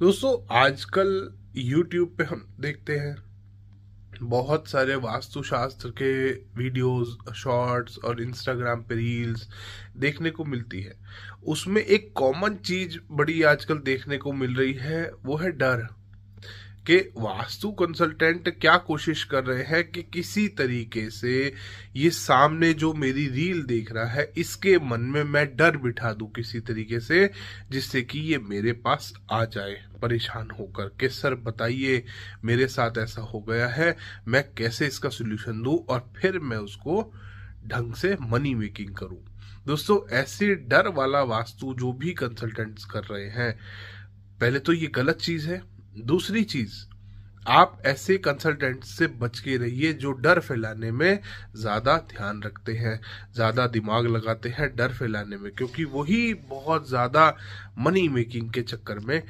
दोस्तों आजकल यूट्यूब पे हम देखते हैं बहुत सारे वास्तुशास्त्र के वीडियोस शॉर्ट्स और इंस्टाग्राम पे रील्स देखने को मिलती है उसमें एक कॉमन चीज बड़ी आजकल देखने को मिल रही है वो है डर कि वास्तु कंसल्टेंट क्या कोशिश कर रहे हैं कि किसी तरीके से ये सामने जो मेरी रील देख रहा है इसके मन में मैं डर बिठा दूं किसी तरीके से जिससे कि ये मेरे पास आ जाए परेशान होकर के सर बताइए मेरे साथ ऐसा हो गया है मैं कैसे इसका सोल्यूशन दूं और फिर मैं उसको ढंग से मनी मेकिंग करूं दोस्तों ऐसे डर वाला वास्तु जो भी कंसल्टेंट्स कर रहे हैं पहले तो ये गलत चीज है दूसरी चीज आप ऐसे कंसल्टेंट से बच के रहिए जो डर फैलाने में ज़्यादा ध्यान रखते हैं ज़्यादा दिमाग लगाते हैं डर फैलाने में क्योंकि वही बहुत ज़्यादा मनी मेकिंग के चक्कर में